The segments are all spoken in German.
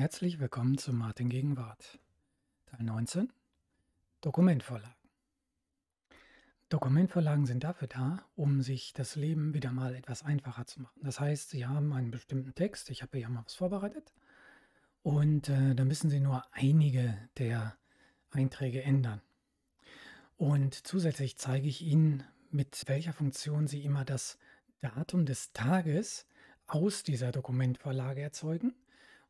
Herzlich willkommen zu Martin Gegenwart, Teil 19 Dokumentvorlagen. Dokumentvorlagen sind dafür da, um sich das Leben wieder mal etwas einfacher zu machen. Das heißt, Sie haben einen bestimmten Text, ich habe hier mal was vorbereitet, und äh, da müssen Sie nur einige der Einträge ändern. Und zusätzlich zeige ich Ihnen, mit welcher Funktion Sie immer das Datum des Tages aus dieser Dokumentvorlage erzeugen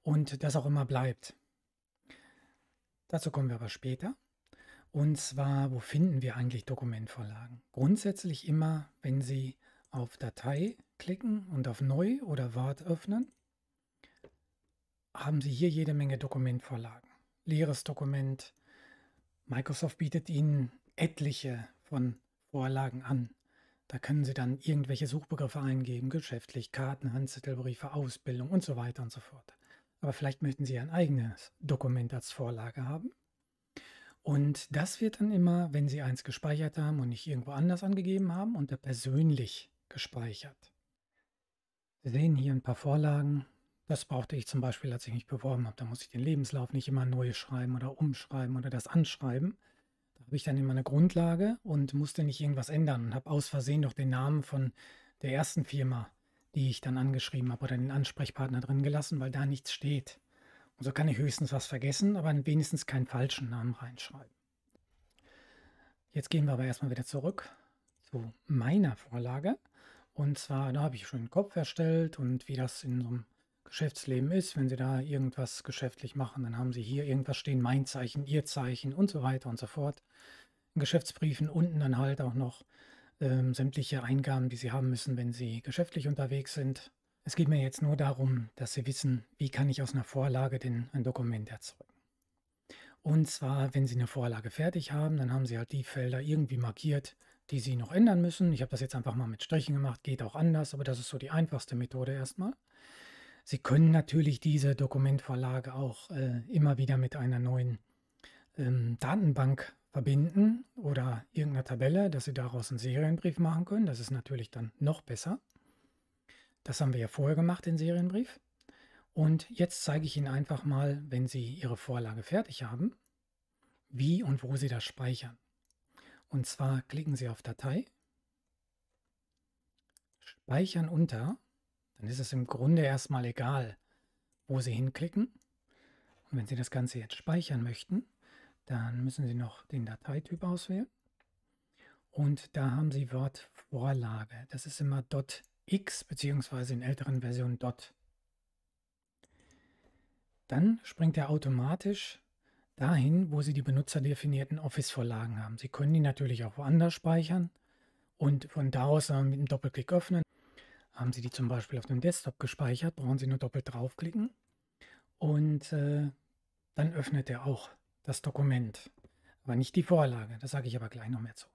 und das auch immer bleibt. Dazu kommen wir aber später. Und zwar, wo finden wir eigentlich Dokumentvorlagen? Grundsätzlich immer, wenn Sie auf Datei klicken und auf Neu oder Word öffnen, haben Sie hier jede Menge Dokumentvorlagen. Leeres Dokument. Microsoft bietet Ihnen etliche von Vorlagen an. Da können Sie dann irgendwelche Suchbegriffe eingeben, geschäftlich, Karten, Handzettelbriefe, Ausbildung und so weiter und so fort aber vielleicht möchten Sie ein eigenes Dokument als Vorlage haben. Und das wird dann immer, wenn Sie eins gespeichert haben und nicht irgendwo anders angegeben haben, unter persönlich gespeichert. Sie sehen hier ein paar Vorlagen. Das brauchte ich zum Beispiel, als ich mich beworben habe. Da muss ich den Lebenslauf nicht immer neu schreiben oder umschreiben oder das anschreiben. Da habe ich dann immer eine Grundlage und musste nicht irgendwas ändern und habe aus Versehen doch den Namen von der ersten Firma die ich dann angeschrieben habe oder den Ansprechpartner drin gelassen, weil da nichts steht. Und so kann ich höchstens was vergessen, aber wenigstens keinen falschen Namen reinschreiben. Jetzt gehen wir aber erstmal wieder zurück zu meiner Vorlage. Und zwar, da habe ich schon einen Kopf erstellt und wie das in so einem Geschäftsleben ist. Wenn Sie da irgendwas geschäftlich machen, dann haben Sie hier irgendwas stehen, mein Zeichen, Ihr Zeichen und so weiter und so fort. In Geschäftsbriefen unten dann halt auch noch ähm, sämtliche Eingaben, die Sie haben müssen, wenn Sie geschäftlich unterwegs sind. Es geht mir jetzt nur darum, dass Sie wissen, wie kann ich aus einer Vorlage denn ein Dokument erzeugen. Und zwar, wenn Sie eine Vorlage fertig haben, dann haben Sie halt die Felder irgendwie markiert, die Sie noch ändern müssen. Ich habe das jetzt einfach mal mit Strichen gemacht, geht auch anders, aber das ist so die einfachste Methode erstmal. Sie können natürlich diese Dokumentvorlage auch äh, immer wieder mit einer neuen ähm, Datenbank verbinden oder irgendeiner Tabelle, dass Sie daraus einen Serienbrief machen können. Das ist natürlich dann noch besser. Das haben wir ja vorher gemacht, den Serienbrief. Und jetzt zeige ich Ihnen einfach mal, wenn Sie Ihre Vorlage fertig haben, wie und wo Sie das speichern. Und zwar klicken Sie auf Datei, Speichern unter, dann ist es im Grunde erstmal egal, wo Sie hinklicken. Und wenn Sie das Ganze jetzt speichern möchten, dann müssen Sie noch den Dateityp auswählen. Und da haben Sie Wortvorlage. Das ist immer .x beziehungsweise in älteren Versionen .dot. Dann springt er automatisch dahin, wo Sie die benutzerdefinierten Office-Vorlagen haben. Sie können die natürlich auch woanders speichern und von da aus mit einem Doppelklick öffnen. Haben Sie die zum Beispiel auf dem Desktop gespeichert, brauchen Sie nur doppelt draufklicken und äh, dann öffnet er auch das Dokument, aber nicht die Vorlage. Das sage ich aber gleich noch mehr zu.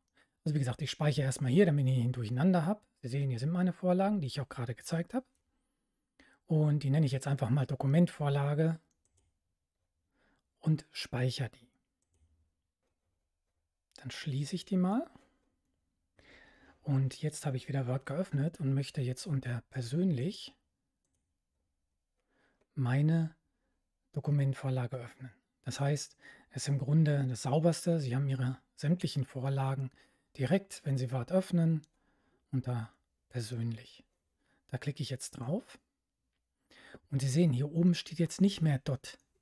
Also wie gesagt, ich speichere erstmal hier, damit ich ihn durcheinander habe. Sie sehen, hier sind meine Vorlagen, die ich auch gerade gezeigt habe. Und die nenne ich jetzt einfach mal Dokumentvorlage und speichere die. Dann schließe ich die mal. Und jetzt habe ich wieder Word geöffnet und möchte jetzt unter persönlich meine Dokumentvorlage öffnen. Das heißt, es ist im Grunde das Sauberste. Sie haben Ihre sämtlichen Vorlagen direkt, wenn Sie Wart öffnen, unter Persönlich. Da klicke ich jetzt drauf. Und Sie sehen, hier oben steht jetzt nicht mehr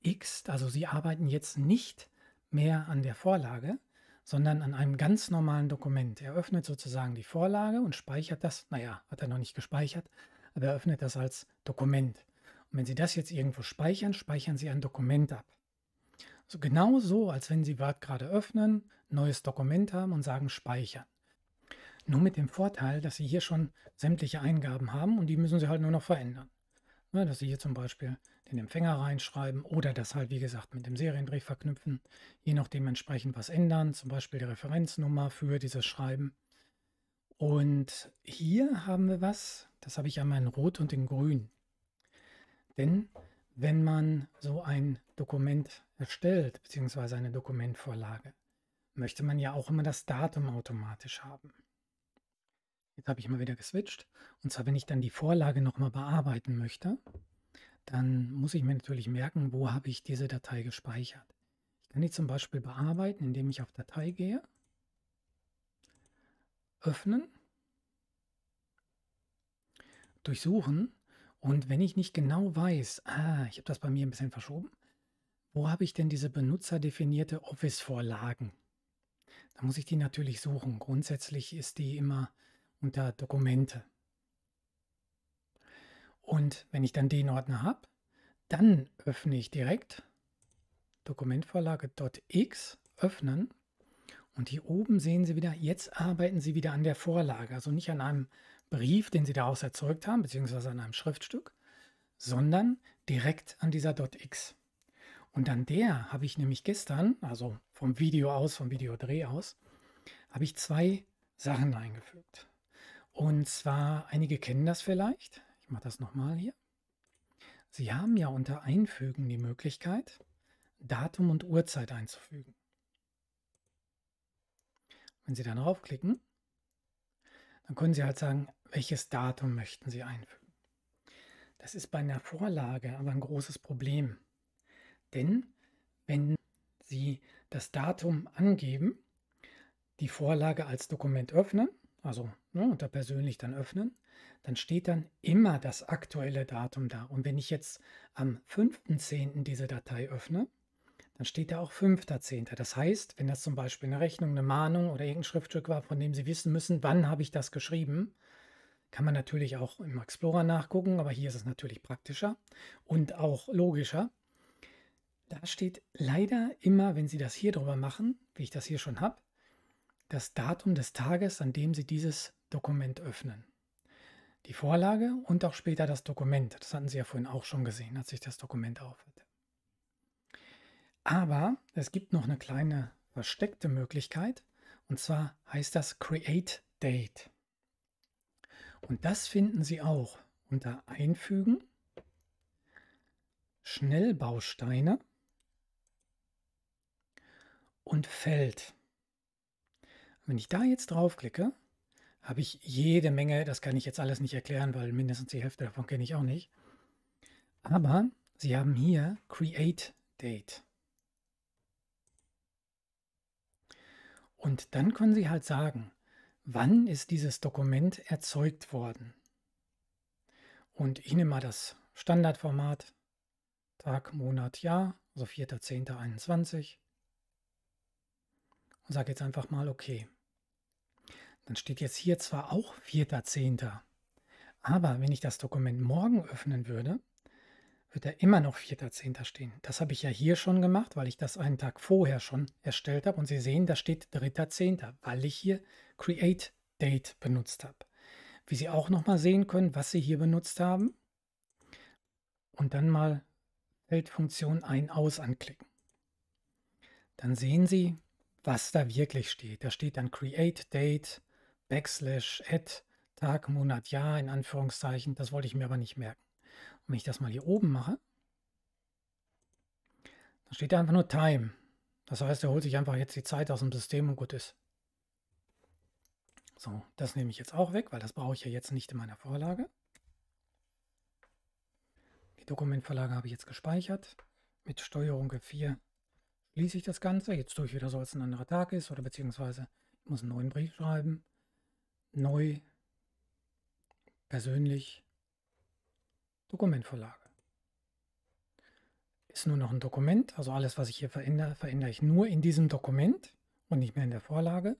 .x, also Sie arbeiten jetzt nicht mehr an der Vorlage, sondern an einem ganz normalen Dokument. Er öffnet sozusagen die Vorlage und speichert das, naja, hat er noch nicht gespeichert, aber er öffnet das als Dokument. Und wenn Sie das jetzt irgendwo speichern, speichern Sie ein Dokument ab. So genau so, als wenn Sie Word gerade öffnen, neues Dokument haben und sagen Speichern. Nur mit dem Vorteil, dass Sie hier schon sämtliche Eingaben haben und die müssen Sie halt nur noch verändern. Ja, ne, dass Sie hier zum Beispiel den Empfänger reinschreiben oder das halt, wie gesagt, mit dem Serienbrief verknüpfen, je nachdem entsprechend was ändern, zum Beispiel die Referenznummer für dieses Schreiben. Und hier haben wir was, das habe ich einmal in Rot und in Grün. Denn wenn man so ein Dokument erstellt, beziehungsweise eine Dokumentvorlage, möchte man ja auch immer das Datum automatisch haben. Jetzt habe ich mal wieder geswitcht. Und zwar, wenn ich dann die Vorlage nochmal bearbeiten möchte, dann muss ich mir natürlich merken, wo habe ich diese Datei gespeichert. Ich kann die zum Beispiel bearbeiten, indem ich auf Datei gehe, öffnen, durchsuchen und wenn ich nicht genau weiß, ah, ich habe das bei mir ein bisschen verschoben, wo habe ich denn diese benutzerdefinierte Office-Vorlagen? Da muss ich die natürlich suchen. Grundsätzlich ist die immer unter Dokumente. Und wenn ich dann den Ordner habe, dann öffne ich direkt Dokumentvorlage.x öffnen. Und hier oben sehen Sie wieder, jetzt arbeiten Sie wieder an der Vorlage, also nicht an einem Brief, den sie daraus erzeugt haben, beziehungsweise an einem Schriftstück, sondern direkt an dieser .x. Und an der habe ich nämlich gestern, also vom Video aus, vom Videodreh aus, habe ich zwei Sachen eingefügt. Und zwar, einige kennen das vielleicht, ich mache das nochmal hier. Sie haben ja unter Einfügen die Möglichkeit, Datum und Uhrzeit einzufügen. Wenn Sie dann draufklicken, dann können Sie halt sagen, welches Datum möchten Sie einfügen? Das ist bei einer Vorlage aber ein großes Problem. Denn wenn Sie das Datum angeben, die Vorlage als Dokument öffnen, also ne, unter persönlich dann öffnen, dann steht dann immer das aktuelle Datum da. Und wenn ich jetzt am 5.10. diese Datei öffne, dann steht da auch 5.10. Das heißt, wenn das zum Beispiel eine Rechnung, eine Mahnung oder irgendein Schriftstück war, von dem Sie wissen müssen, wann habe ich das geschrieben, kann man natürlich auch im Explorer nachgucken, aber hier ist es natürlich praktischer und auch logischer. Da steht leider immer, wenn Sie das hier drüber machen, wie ich das hier schon habe, das Datum des Tages, an dem Sie dieses Dokument öffnen. Die Vorlage und auch später das Dokument. Das hatten Sie ja vorhin auch schon gesehen, als ich das Dokument aufhatte. Aber es gibt noch eine kleine versteckte Möglichkeit und zwar heißt das Create Date. Und das finden Sie auch unter Einfügen, Schnellbausteine und Feld. Wenn ich da jetzt draufklicke, habe ich jede Menge, das kann ich jetzt alles nicht erklären, weil mindestens die Hälfte davon kenne ich auch nicht. Aber Sie haben hier Create Date. Und dann können Sie halt sagen, wann ist dieses Dokument erzeugt worden? Und ich nehme mal das Standardformat Tag, Monat, Jahr, also 4.10.21 und sage jetzt einfach mal okay. Dann steht jetzt hier zwar auch 4.10., aber wenn ich das Dokument morgen öffnen würde, wird er immer noch 4.10. stehen. Das habe ich ja hier schon gemacht, weil ich das einen Tag vorher schon erstellt habe. Und Sie sehen, da steht 3.10., weil ich hier Create Date benutzt habe. Wie Sie auch nochmal sehen können, was Sie hier benutzt haben. Und dann mal Feldfunktion Ein-Aus anklicken. Dann sehen Sie, was da wirklich steht. Da steht dann Create Date, Backslash, Add, Tag, Monat, Jahr in Anführungszeichen. Das wollte ich mir aber nicht merken wenn ich das mal hier oben mache, dann steht da einfach nur Time. Das heißt, er holt sich einfach jetzt die Zeit aus dem System und gut ist. So, das nehme ich jetzt auch weg, weil das brauche ich ja jetzt nicht in meiner Vorlage. Die Dokumentvorlage habe ich jetzt gespeichert. Mit Steuerung F4 schließe ich das Ganze. Jetzt tue ich wieder so, als ein anderer Tag ist oder beziehungsweise ich muss einen neuen Brief schreiben. Neu, persönlich, Dokumentvorlage. Ist nur noch ein Dokument, also alles, was ich hier verändere, verändere ich nur in diesem Dokument und nicht mehr in der Vorlage.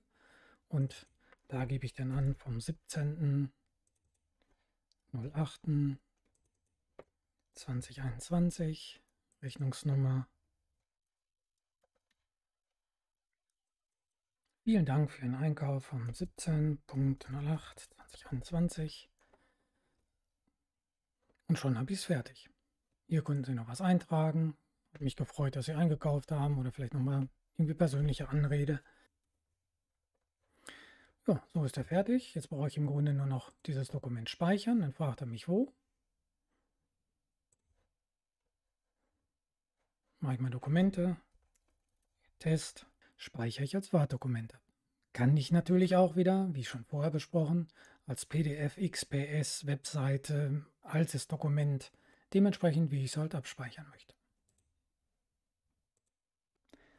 Und da gebe ich dann an vom 17. 2021, Rechnungsnummer. Vielen Dank für den Einkauf vom 17.08.2021. Und schon habe ich es fertig. Hier konnten Sie noch was eintragen. Hat mich gefreut, dass Sie eingekauft haben oder vielleicht nochmal irgendwie persönliche Anrede. Ja, so ist er fertig. Jetzt brauche ich im Grunde nur noch dieses Dokument speichern. Dann fragt er mich, wo. Mache ich mal Dokumente, Test, speichere ich als Wartdokumente. Kann ich natürlich auch wieder, wie schon vorher besprochen, als PDF, XPS, Webseite als das Dokument, dementsprechend wie ich es halt abspeichern möchte.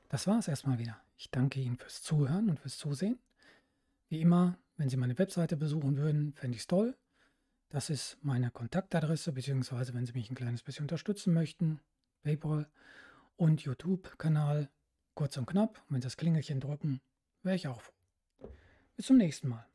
Das war es erstmal wieder. Ich danke Ihnen fürs Zuhören und fürs Zusehen. Wie immer, wenn Sie meine Webseite besuchen würden, fände ich es toll. Das ist meine Kontaktadresse, beziehungsweise wenn Sie mich ein kleines bisschen unterstützen möchten, PayPal und YouTube-Kanal. Kurz und knapp, und wenn Sie das Klingelchen drücken, wäre ich auch froh. Bis zum nächsten Mal.